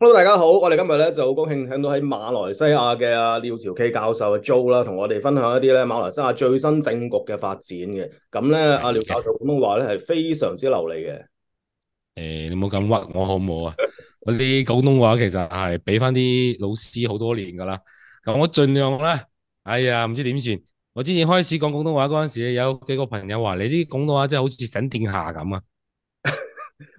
Hello，大家好，我哋今日咧就好高兴请到喺马来西亚嘅阿廖朝基教授阿 Jo 啦，同我哋分享一啲咧马来西亚最新政局嘅发展嘅。咁咧，阿廖教授普通话咧系非常之流利嘅。诶，你冇咁屈我好唔好啊？我 啲广东话其实系俾翻啲老师好多年噶啦。咁我尽量咧，哎呀，唔知点算。我之前开始讲广东话嗰阵时，有几个朋友话：你啲广东话真系好似神殿下咁啊！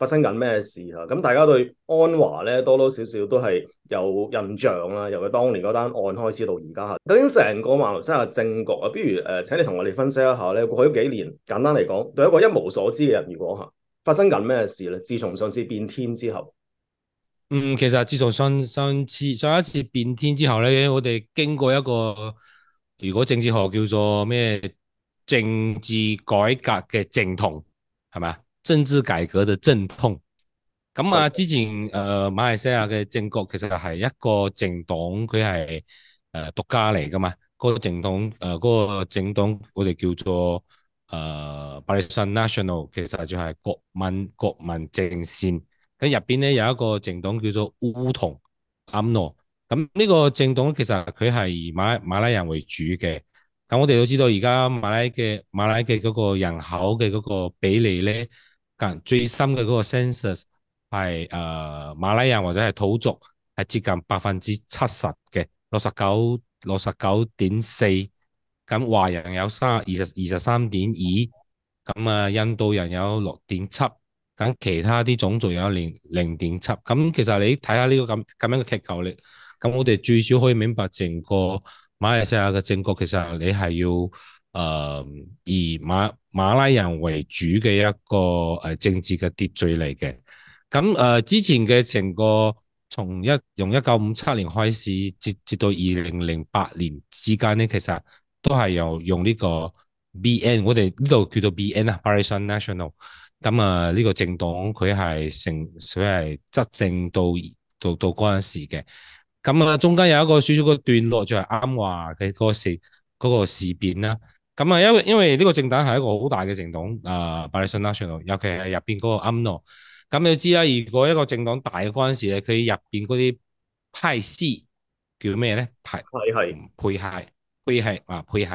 發生緊咩事嚇？咁大家對安華咧多多少少都係有印象啦。由佢當年嗰單案開始到而家吓。究竟成個马来西亚政局啊？不如誒，請你同我哋分析一下咧。過去幾年，簡單嚟講，對一個一無所知嘅人，如果吓發生緊咩事咧？自從上次變天之後，嗯，其實自從上上次上一次變天之後咧，我哋經過一個如果政治學叫做咩政治改革嘅正統係啊？政治改革的阵痛，咁啊，之前誒马来西亚嘅政局其实系一个政党，佢系诶独家嚟噶嘛。个政党誒个政党我哋叫做诶 b a r i n a t i o n a l 其实就系国民国民政线。咁入边咧有一个政党叫做乌同阿诺。咁呢个政党其实佢系马马拉人为主嘅。咁我哋都知道而家马拉嘅马拉嘅嗰个人口嘅嗰个比例咧。最深嘅嗰個 census 係誒馬拉人或者係土族係接近百分之七十嘅六十九六十九點四，咁華人有三二十二十三點二，咁啊印度人有六點七，咁其他啲種族有零零點七，咁其實你睇下呢個咁咁樣嘅劇球力，咁我哋最少可以明白成個馬來西亞嘅政局，其實你係要。诶，以马马拉人为主嘅一个诶政治嘅秩序嚟嘅。咁诶，之前嘅成个从一用一九五七年开始，至至到二零零八年之间咧，其实都系由用呢个 B N，我哋呢度叫做 B N 啊 b a r i s h i o n National。咁啊，呢个政党佢系成佢系执政到到到嗰阵时嘅。咁啊，中间有一个小小嘅段落，就系啱话嘅嗰事嗰个事变啦。咁啊，因為因为呢個政黨係一個好大嘅政黨啊，Bali National，尤其係入邊嗰個 n o 咁你知啦，如果一個政黨大嗰阵時咧，佢入边嗰啲派系叫咩咧？派係系配系配係啊配系。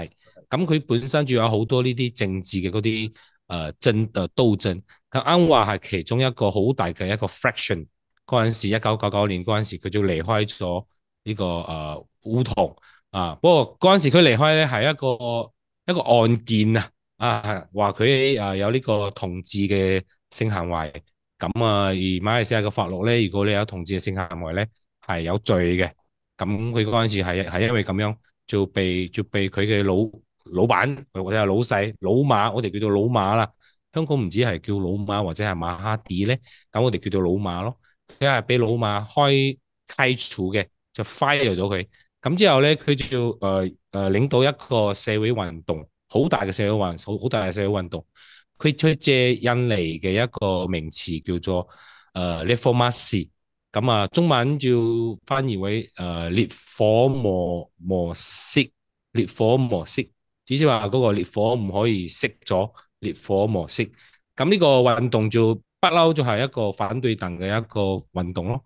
咁佢本身仲有好多呢啲政治嘅嗰啲诶爭誒鬥爭。咁啱話係其中一個好大嘅一個 fraction 嗰陣時，一九九九年嗰陣時，佢就離開咗呢個誒烏同啊。不過嗰陣時佢離開咧係一個。一个案件啊，啊，话佢啊有呢个同志嘅性行为，咁啊，而马来西亚嘅法律咧，如果你有同志嘅性行为咧，系有罪嘅。咁佢嗰阵时系系因为咁样，就被就被佢嘅老老板或者系老细老马，我哋叫做老马啦。香港唔知系叫老马或者系马哈迪咧，咁我哋叫做老马咯。佢系俾老马开开除嘅，就 fire 咗佢。咁之後咧，佢就誒誒領導一個社會運動，好大嘅社會運，好好大嘅社會運動。佢就借印尼嘅一個名詞叫做誒烈火模式，咁啊，中文就翻譯為誒烈火模模式，烈火模式，意思話嗰個烈火唔可以熄咗，烈火模式。咁呢個運動就不嬲，就係一個反對鄧嘅一個運動咯。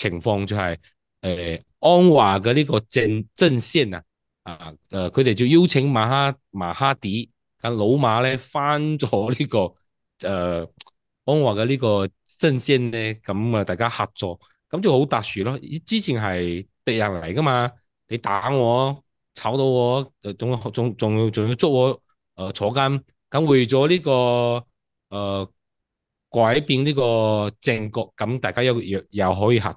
情況就係誒安華嘅呢個正政线啊，啊诶佢哋就邀請馬哈馬哈迪咁老馬咧翻咗呢個誒安華嘅呢個政线咧，咁啊大家合作，咁就好特殊咯。之前係敵人嚟噶嘛，你打我，炒到我，誒仲仲仲仲要捉我誒坐監，咁為咗呢個誒改變呢個政局，咁大家又又又可以合。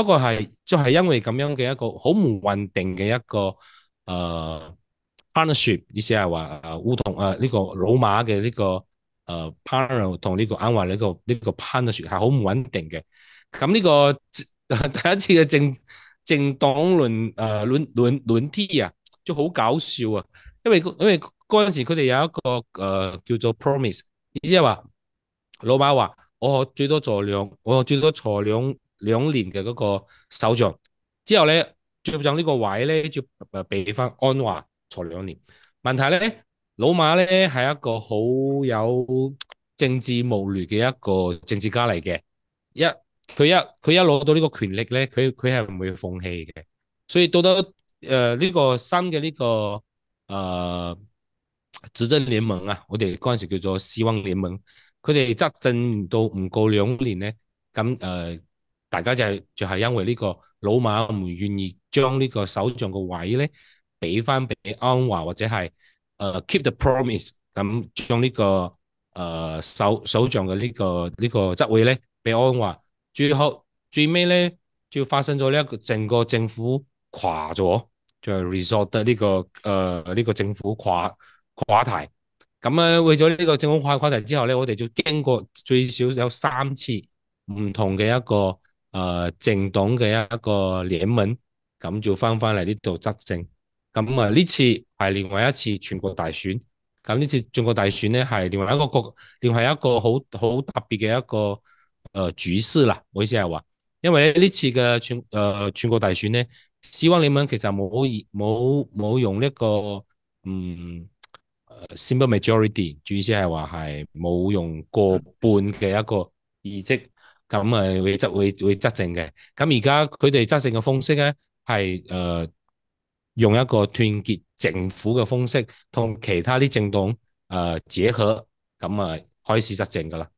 不過係，就係因為咁樣嘅一個好唔穩定嘅一個誒 partnership，意思係話誒烏同誒呢個老馬嘅呢個誒 partner 同呢個安華呢個呢个 partnership 係好唔穩定嘅。咁呢個 第一次嘅政政黨論诶論論論 T 啊，就好搞笑啊！因為因为嗰陣時佢哋有一個誒叫做 promise，意思係話老馬話我最多坐兩，我最多坐兩。兩年嘅嗰個首相，之後咧，著上呢個位咧，就誒俾翻安華坐兩年。問題咧，老馬咧係一個好有政治謀略嘅一個政治家嚟嘅，一佢一佢一攞到呢個權力咧，佢佢係唔會放棄嘅。所以到到誒呢個新嘅呢個誒執政聯盟啊，我哋嗰陣時叫做希望聯盟，佢哋執政到唔夠兩年咧，咁誒。大家就係就係因為呢個老馬唔願意將呢個首相嘅位咧，俾翻俾安華或者係誒 keep the promise，咁將呢個誒首首相嘅呢個呢个职位咧俾安華。最後最尾咧就發生咗呢一個整个政府垮咗，就係 r e s o r t 得呢個诶呢个政府垮垮題。咁啊，為咗呢個政府垮垮題之後咧，我哋就經過最少有三次唔同嘅一個。誒政党嘅一个联盟，咁就翻翻嚟呢度执政。咁啊呢次系另外一次全国大选，咁呢次全国大选咧系另外一个国，另外一个好好特别嘅一個誒主事啦。我意思系话，因為呢次嘅全诶、誒全国大选咧，希望聯盟其实冇冇冇用呢个嗯 symbol majority。主意思系话系冇用过半嘅一个議席。咁啊，會執会会執政嘅。咁而家佢哋執政嘅方式咧，係诶用一個團結政府嘅方式，同其他啲政黨诶结合，咁啊開始執政噶啦。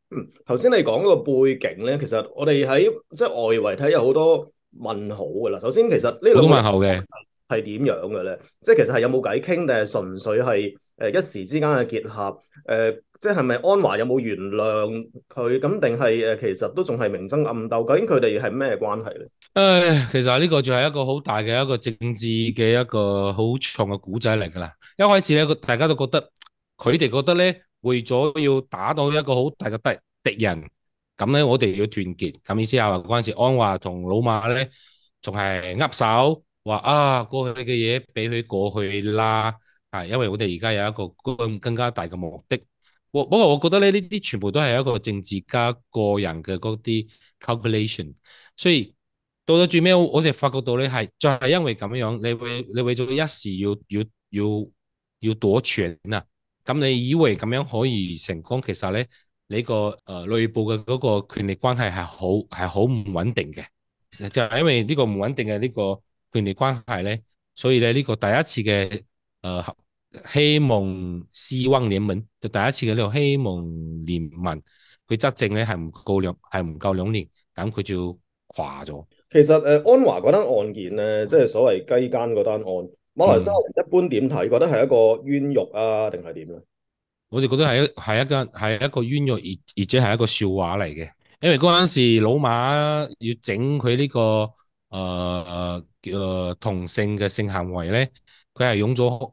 頭先你講嗰個背景咧，其實我哋喺即係外圍睇有好多問號噶啦。首先，其實呢兩個問號嘅係點樣嘅咧？即係其實係有冇偈傾，定係純粹係诶一時之間嘅結合誒？即係咪安華有冇原諒佢咁？定係誒其實都仲係明爭暗鬥。究竟佢哋係咩關係咧？誒，其實呢個就係一個好大嘅一個政治嘅一個好重嘅古仔嚟㗎啦。一開始咧，大家都覺得佢哋覺得咧，為咗要打到一個好大嘅敵敵人，咁咧我哋要團結咁意思啊。嗰陣時安華同老馬咧仲係握手，話啊過去嘅嘢俾佢過去啦。係因為我哋而家有一個更更加大嘅目的。我不過我覺得咧，呢啲全部都係一個政治家個人嘅嗰啲 calculation，所以到咗最尾，我哋發覺到咧係就係因為咁樣，你為你为咗一時要要要要奪權啊，咁你以為咁樣可以成功，其實咧你個诶內部嘅嗰個權力關係係好係好唔穩定嘅，就係因為呢個唔穩定嘅呢個權力關係咧，所以咧呢個第一次嘅诶。希望希望联盟就第一次嘅呢个希望联盟，佢执政咧系唔够两系唔够两年，咁佢就垮咗。其实诶，安华嗰单案件咧，即系所谓鸡奸嗰单案，马来西亚人一般点睇？觉得系一个冤狱啊，定系点咧？我哋觉得系一系一间系一个冤狱，而而且系一个笑话嚟嘅。因为嗰阵时老马要整佢呢个诶诶诶同性嘅性行为咧，佢系用咗。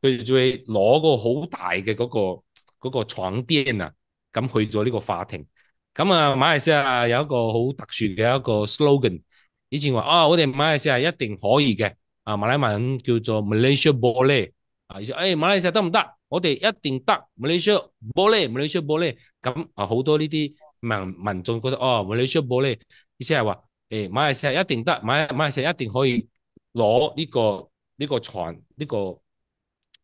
佢哋会攞個好大嘅嗰個嗰個牀墊啊，咁去咗呢個法庭。咁啊，馬來西亞有一個好特殊嘅一個 slogan，以前話啊，我哋馬來西亞一定可以嘅。啊，馬來文叫做 Malaysia Bolle。啊，诶，馬來西亞得唔得？我哋一定得。Malaysia Bolle，Malaysia Bolle。咁啊，好多呢啲民民眾覺得哦，Malaysia Bolle，意思係話诶，馬來西亞一定得，馬马來西亞一定可以攞呢個呢个床呢个。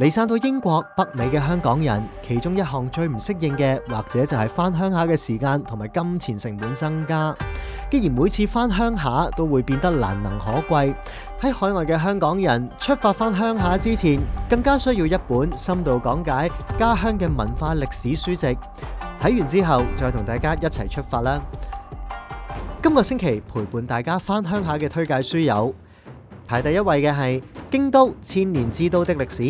离散到英国、北美嘅香港人，其中一项最唔适应嘅，或者就系翻乡下嘅时间同埋金钱成本增加。既然每次翻乡下都会变得难能可贵，喺海外嘅香港人出发翻乡下之前，更加需要一本深度讲解家乡嘅文化历史书籍。睇完之后，再同大家一齐出发啦。今个星期陪伴大家翻乡下嘅推介书有，排第一位嘅系《京都千年之都的历史》。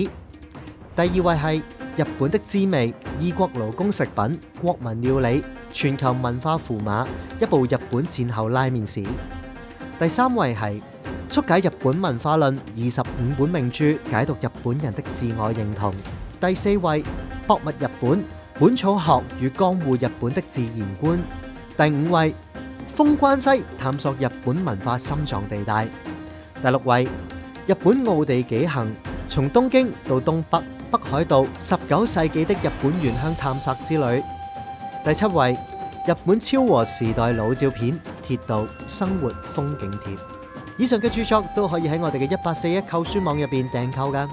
第二位系日本的滋味，异国劳工食品，国民料理，全球文化符码，一部日本战后拉面史。第三位系速解日本文化论二十五本名著，解读日本人的自我认同。第四位博物日本，本草学与江户日本的自然观。第五位封关西，探索日本文化心脏地带。第六位日本奥地几行，从东京到东北。北海道十九世纪的日本原乡探索之旅，第七位日本超和时代老照片，铁道生活风景贴。以上嘅著作都可以喺我哋嘅一八四一购书网入边订购噶。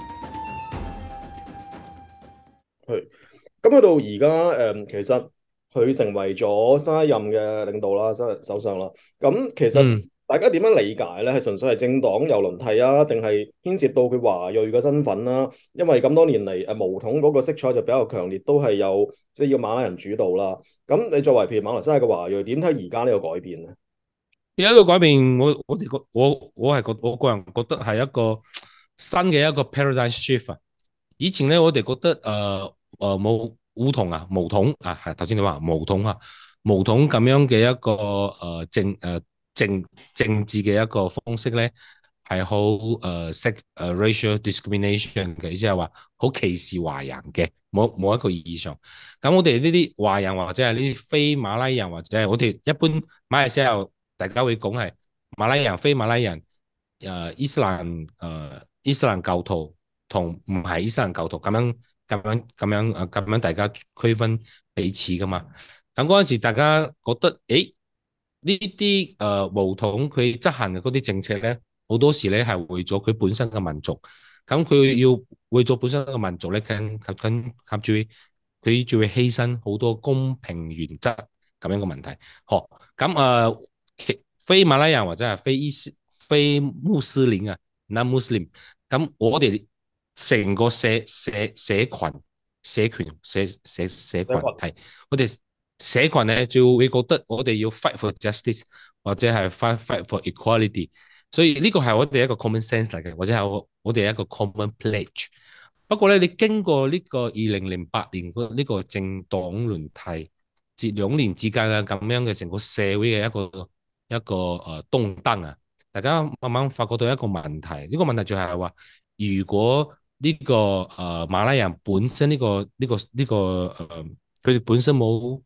系，咁去到而家诶，其实佢成为咗新一任嘅领导啦，首首相啦。咁其实。大家點樣理解咧？係純粹係政黨遊輪替啊，定係牽涉到佢華裔嘅身份啦？因為咁多年嚟，誒毛統嗰個色彩就比較強烈，都係有即係要馬來人主導啦。咁你作為譬如馬來西亞嘅華裔，點睇而家呢個改變咧？而家個改變，我我哋覺我我係覺我個人覺得係一個新嘅一個 paradise shift。以前咧，我哋覺得誒誒冇烏統啊，毛統啊，係頭先你話毛統啊，毛統咁樣嘅一個誒政誒。政政治嘅一個方式咧，係好誒識 racial discrimination 嘅，意思係話好歧視華人嘅，冇冇一個义上。咁我哋呢啲華人或者係呢啲非馬拉人，或者係我哋一般马来西亚大家會講係馬拉人、非馬拉人、呃、伊斯蘭呃、伊斯蘭教徒同唔係伊斯蘭教徒咁樣咁樣咁樣誒咁大家區分彼此噶嘛。咁嗰陣時大家覺得誒？呢啲誒無統佢執行嘅嗰啲政策咧，好多時咧係為咗佢本身嘅民族，咁佢要為咗本身嘅民族咧，跟跟跟注佢仲會犧牲好多公平原則咁樣嘅問題。呵，咁誒，非馬拉人或者係非伊斯非穆斯林啊，non-Muslim，咁我哋成個社社社羣社權社社社羣係我哋。社群咧就會覺得我哋要 fight for justice 或者係 fight fight for equality，所以呢個係我哋一個 common sense 嚟嘅，或者係我哋一個 common pledge。不過咧，你經過呢個二零零八年嗰呢個政黨聯替，至兩年之間嘅咁樣嘅成個社會嘅一個一个誒动荡啊，大家慢慢發覺到一個問題，呢個問題就係話，如果呢個呃、馬拉人本身呢個呢個呢個誒佢哋本身冇。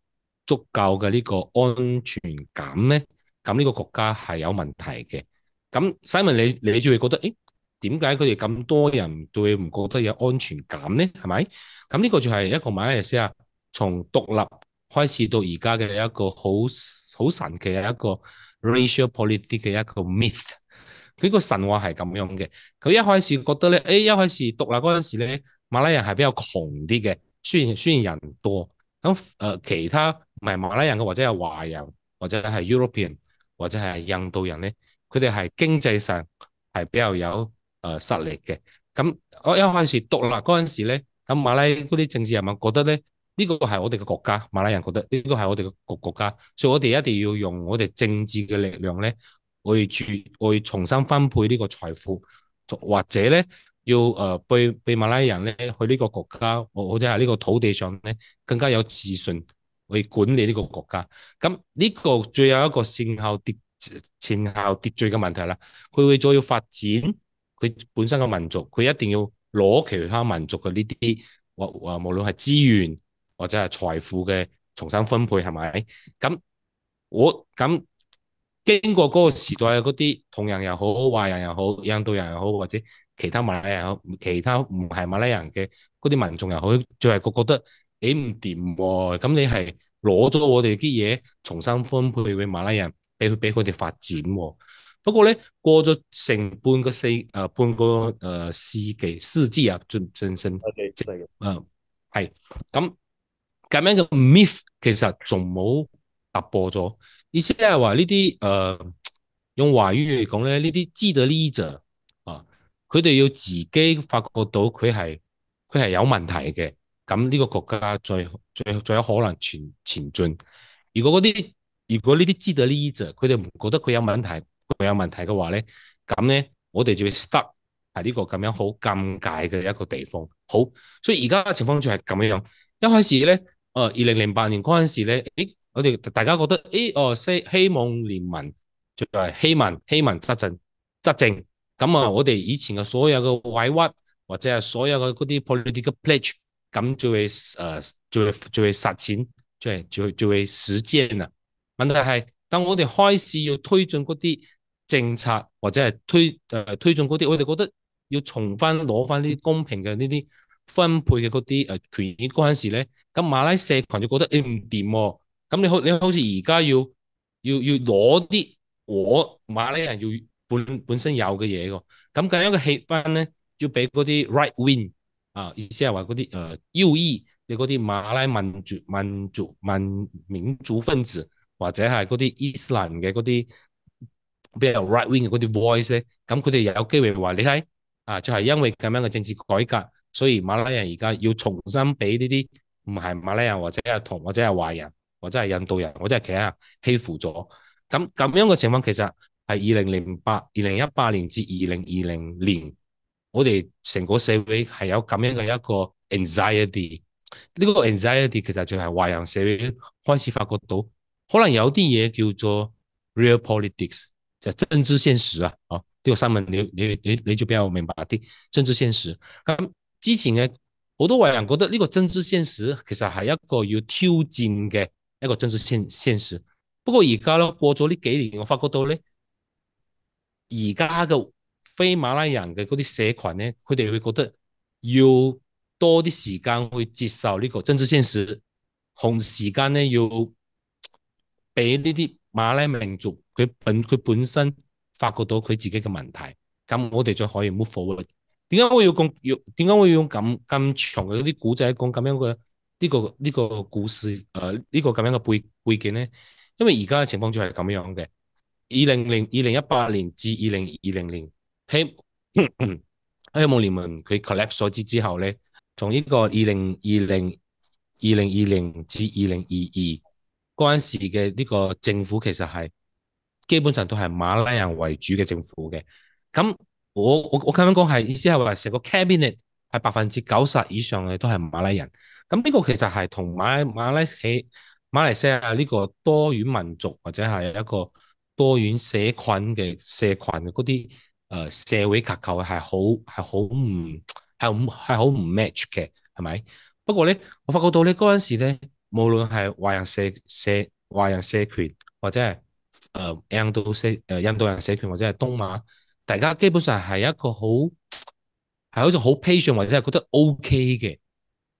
足夠嘅呢個安全感咧，咁呢個國家係有問題嘅。咁西文你你就會覺得，誒點解佢哋咁多人對唔覺得有安全感咧？係咪？咁呢個就係一個马來西亚從獨立開始到而家嘅一個好好神奇嘅一個 racial politic 嘅一個 myth。佢個神話係咁樣嘅。佢一開始覺得咧，誒一開始獨立嗰陣時咧，馬拉人係比較窮啲嘅，雖然雖然人多，咁誒其他。唔係馬拉人嘅，或者係華人，或者係 European，或者係印度人咧，佢哋係經濟上係比較有呃、實力嘅。咁我一开時獨立嗰陣時咧，咁馬拉嗰啲政治人物覺得咧，呢個係我哋嘅國家，馬拉人覺得呢個係我哋嘅國家，所以我哋一定要用我哋政治嘅力量咧，去去重新分配呢個財富，或者咧要誒被被馬拉人咧去呢個國家，或者係呢個土地上咧更加有自信。去管理呢个国家，咁呢个最有一个善后跌善后跌序嘅问题啦。佢为咗要发展佢本身嘅民族，佢一定要攞其他民族嘅呢啲或或無资源或者系财富嘅重新分配系咪？咁我咁经过嗰个时代嘅嗰啲同人又好，坏人又好，印度人又好，或者其他马来人好，其他唔系马来人嘅嗰啲民众又好，作是、个觉得。你唔掂喎，咁你係攞咗我哋啲嘢，重新分配俾馬拉人，俾佢俾佢哋發展。不過咧，過咗成半個世，誒半個誒世紀，世紀啊進進升，誒係咁咁樣嘅 myth 其實仲冇突破咗。意思係話呢啲誒用華語嚟講咧，呢啲知道呢者啊，佢哋要自己發覺到佢係佢係有問題嘅。咁呢个国家最最最有可能前前进。如果嗰啲如果呢啲知道啲醫者，佢哋唔觉得佢有问题，佢有问题嘅话咧，咁咧我哋就会 s t u c k 喺呢个咁样好尴尬嘅一个地方。好，所以而家嘅情况就系咁样样。一开始咧，诶二零零八年嗰陣時咧，诶我哋大家觉得诶哦希希望联盟就系希民希民執政执政。咁啊，我哋以前嘅所有嘅委屈或者系所有嘅嗰啲 political pledge。咁就会誒，就会就会實践，就系就係就会实践啦。問題係，当我哋開始要推進嗰啲政策，或者係推誒推進嗰啲，我哋覺得要重翻攞翻啲公平嘅呢啲分配嘅嗰啲诶權益阵時咧，咁馬拉西群就覺得诶唔掂喎。咁你好你好似而家要要要攞啲我馬拉人要本本身有嘅嘢喎，咁咁樣嘅氣氛咧，要俾嗰啲 right wing。啊，意思系话嗰啲诶右翼嘅嗰啲馬拉民族民族民民族分子，或者係嗰啲伊斯蘭嘅嗰啲，比如 right wing 嘅嗰啲 voice 咧，咁佢哋有機會話你睇，啊就係因為咁樣嘅政治改革，所以馬拉人而家要重新俾呢啲唔係馬拉人或者係同或者係華人或者係印度人，或者係其他人欺負咗。咁咁樣嘅情況其實係二零零八、二零一八年至二零二零年。我哋成个社会系有咁样嘅一个 anxiety，呢个 anxiety 其实就系华人社会开始发觉到，可能有啲嘢叫做 real politics，就政治现实啊，哦，呢个新面你你你你就比较明白啲政治现实。咁之前嘅好多华人觉得呢个政治现实其实系一个要挑战嘅一个政治现现实，不过而家啦过咗呢几年，我发觉到咧，而家嘅。非馬拉人嘅嗰啲社群咧，佢哋會覺得要多啲時間去接受呢個政治現實，同時間咧要俾呢啲馬拉民族佢本佢本身發覺到佢自己嘅問題，咁我哋就可以 move forward。點解我要講要點解我要用咁咁長嘅啲古仔講咁樣嘅呢個呢個故事？誒呢個咁樣嘅背背景咧，因為而家嘅情況就係咁樣嘅。二零零二零一八年至二零二零年。喺喺《夢联盟》，佢 collapse 咗之之後咧，從呢個二零二零二零二零至二零二二嗰陣時嘅呢個政府，其實係基本上都係馬拉人為主嘅政府嘅。咁我我我啱啱講係意思係話，成個 cabinet 系百分之九十以上嘅都係馬拉人。咁呢個其實係同馬馬拉起馬來西亞呢個多元民族或者係一個多元社群嘅社群嗰啲。誒社會結構係好係好唔係唔係好唔 match 嘅係咪？不過咧，我發覺到咧嗰陣時咧，無論係華人社社華人社權或者係誒印度社誒印度人社權或者係東馬，大家基本上係一個好係好似好 patient 或者係覺得 OK 嘅。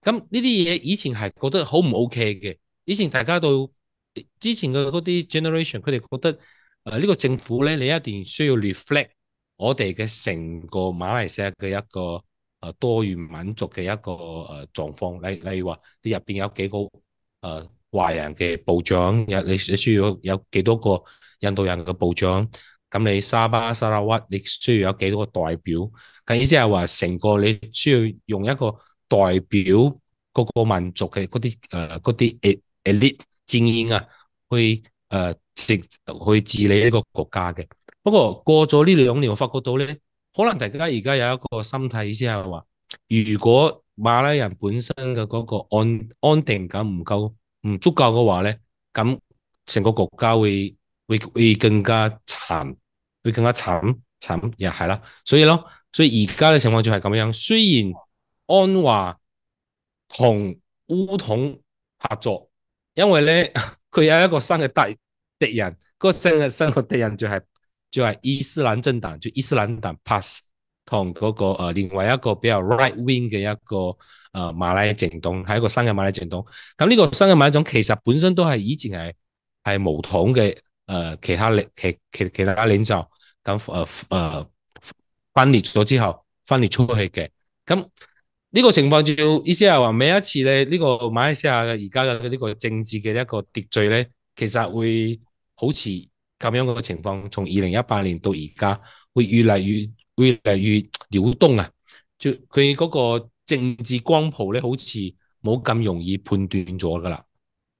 咁呢啲嘢以前係覺得好唔 OK 嘅，以前大家都之前嘅嗰啲 generation，佢哋覺得誒呢個政府咧，你一定需要 reflect。我哋嘅成個馬來西亞嘅一個誒多元民族嘅一個誒狀況，例例如話，你入邊有幾個誒華人嘅部長，有你你需要有幾多個印度人嘅部長，咁你沙巴、沙拉屈，你需要有幾多個代表？咁意思係話，成個你需要用一個代表各個民族嘅嗰啲誒嗰啲誒誒啲精英啊，去誒治去治理呢個國家嘅。不过过咗呢两年，我发觉到咧，可能大家而家有一个心态，意思系话，如果马拉人本身嘅嗰个安安定感唔够唔足够嘅话咧，咁成个国家会会会更加惨，会更加惨惨又系啦，所以咯，所以而家嘅情况就系咁样。虽然安华同乌统合作，因为咧 佢有一个新嘅敌敌人，个新嘅新嘅敌人就系。就係伊斯蘭政黨，就伊斯蘭黨 pass 同嗰個另外一個比較 right wing 嘅一個诶、馬拉亞政党，係一個新嘅馬拉政党。咁呢個新嘅馬拉政其實本身都係以前係系無統嘅誒其他領其其其他领袖咁誒誒分裂咗之後分裂出去嘅。咁呢個情況就意思係話，每一次咧呢個馬拉西亞嘅而家嘅呢個政治嘅一個秩序咧，其實會好似。咁樣嘅情況，從二零一八年到而家，會越嚟越、越嚟越扰动啊！就佢嗰個政治光譜咧，好似冇咁容易判斷咗噶啦。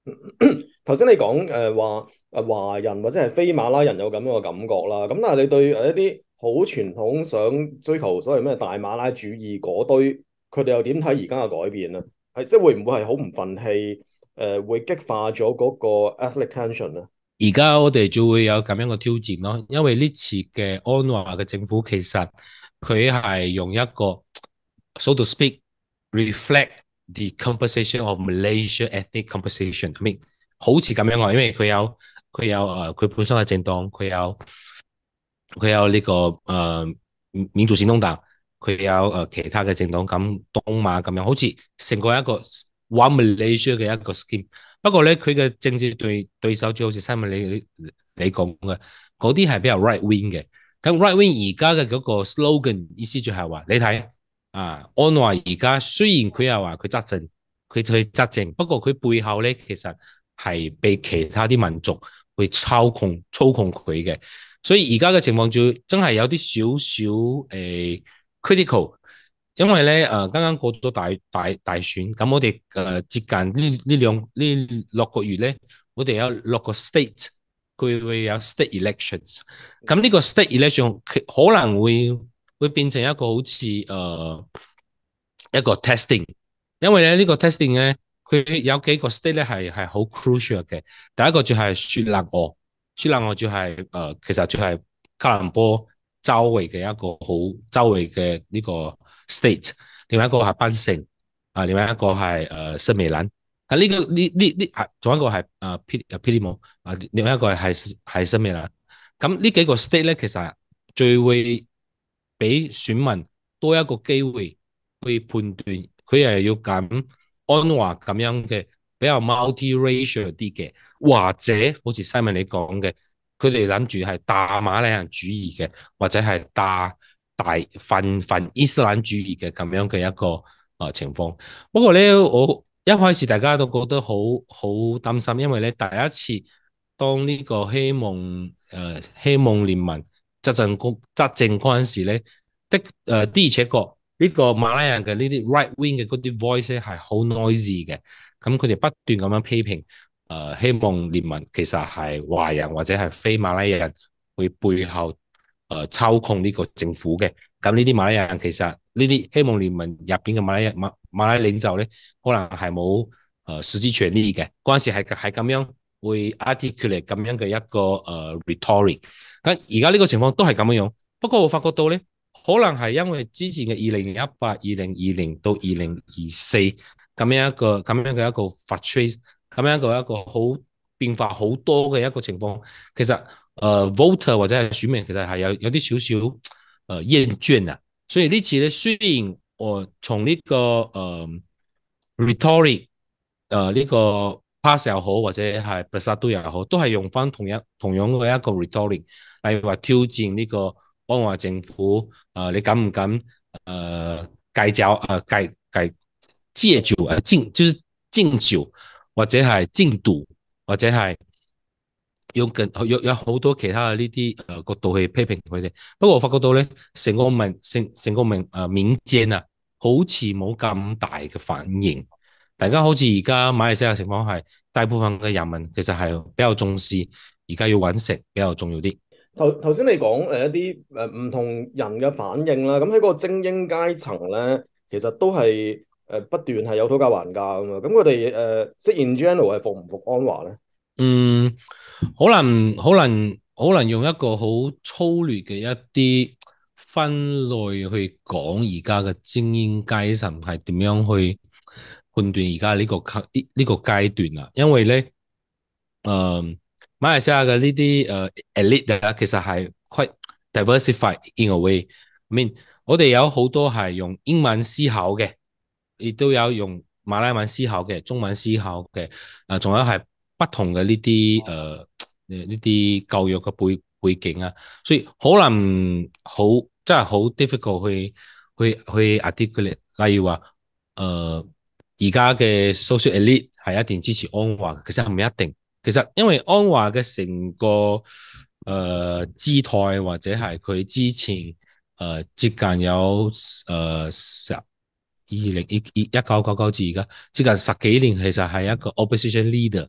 頭先你講话話華人或者係非馬拉人有咁樣嘅感覺啦。咁但係你對一啲好傳統想追求所謂咩大馬拉主義嗰堆，佢哋又點睇而家嘅改變咧？係即會唔會係好唔憤氣？誒會激化咗嗰個 ethnic tension 咧？而家我哋就會有咁樣嘅挑戰咯，因為呢次嘅安華嘅政府其實佢係用一個，so to speak，reflect the c o m p o s i t i o n of Malaysia ethnic c o m p o s i t i o n 好似咁樣啊，因為佢有佢有诶佢本身嘅政黨，佢有佢有呢個誒民主行動黨，佢有誒其他嘅政黨，咁東馬咁樣好似成個一個。One m i l l i a 嘅一個 scheme，不過咧佢嘅政治對对手就好似三萬你你講嘅嗰啲係比較 right wing 嘅。咁 right wing 而家嘅嗰個 slogan 意思就係話，你睇啊，安華而家雖然佢又話佢执政，佢就去執政，不過佢背後咧其實係被其他啲民族去操控操控佢嘅。所以而家嘅情況就真係有啲少少诶 critical。因为咧，诶，刚刚过咗大大大选，咁我哋诶接近呢呢两呢六个月咧，我哋有六个 state，佢会有 state elections。咁呢个 state election 可能会会变成一个好似诶一个 testing。因为咧呢个 testing 咧，佢有几个 state 咧系系好 crucial 嘅。第一个就系雪南俄，雪南俄就系诶其实就系加兰波周围嘅一个好周围嘅呢个。state，另外一個係班城，啊，另外一個係誒新美蘭，啊，呢個呢呢呢系，仲有一個係誒皮誒皮啊，另外一個係系係美蘭，咁呢幾個 state 咧，其實最會俾選民多一個機會去判斷，佢係要咁安華咁樣嘅比較 multi-racial 啲嘅，或者好似 Simon 你講嘅，佢哋諗住係大馬來人主義嘅，或者係大。大份份伊斯兰主义嘅咁样嘅一个啊情况，不过咧我一开始大家都觉得好好担心，因为咧第一次当呢个希望诶希望联盟执政局执政嗰阵时咧的诶的而且确呢个马来人嘅呢啲 right wing 嘅嗰啲 voice 咧系好 noisy 嘅，咁佢哋不断咁样批评诶希望联盟其实系华人或者系非马来人会背后。诶，操控呢个政府嘅，咁呢啲马拉人其实呢啲希望联盟入边嘅马人马马拉领袖咧，可能系冇诶实质权力嘅，嗰阵时系系咁样会 articulate 咁样嘅一个诶 rhetoric。咁而家呢个情况都系咁样样，不过我发觉到咧，可能系因为之前嘅二零一八、二零二零到二零二四咁样一个咁样嘅一个 i e s 咁样一个一个好变化好多嘅一个情况，其实。誒 voter 或者係選民其實係有有啲少少誒厭倦啊，所以呢次咧雖然我從呢個誒 rhetoric 誒呢個 pass 又好或者係 p r e s a e n t 又好，都係用翻同樣同樣嘅一個 rhetoric，例如話挑戰呢個安華政府誒你敢唔敢誒戒酒誒戒戒戒酒誒禁就是禁酒或者係禁赌或者係。用近有有好多其他嘅呢啲誒角度去批評佢哋，不過我發覺到咧，成個民成成個民誒民間啊，好似冇咁大嘅反應。大家好似而家馬來西亞情況係大部分嘅人民其實係比較重視而家要揾食比較重要啲。頭頭先你講誒一啲誒唔同人嘅反應啦，咁喺個精英階層咧，其實都係誒不斷係有討價還價咁啊。咁佢哋誒，即係 in general 係服唔服安華咧？嗯，可能可能可能用一个好粗略嘅一啲分类去讲而家嘅精英阶层系点样去判断而家呢个级呢个阶段啊，因为咧，诶，马来西亚嘅呢啲诶 elite 啊，其实系 quite diversified in a way。mean，我哋有好多系用英文思考嘅，亦都有用马来文思考嘅，中文思考嘅，诶，仲有系。不同嘅呢啲誒 呢啲教育嘅背背景啊，所以可能好真係好 difficult 去去去 articulate。例如話誒而家嘅 social elite 係一定支持安華，其實唔一定。其實因為安華嘅成個誒姿態，或者係佢之前誒接近有誒十二零一一一九九九至而家接近十几年，其实系一个 opposition leader。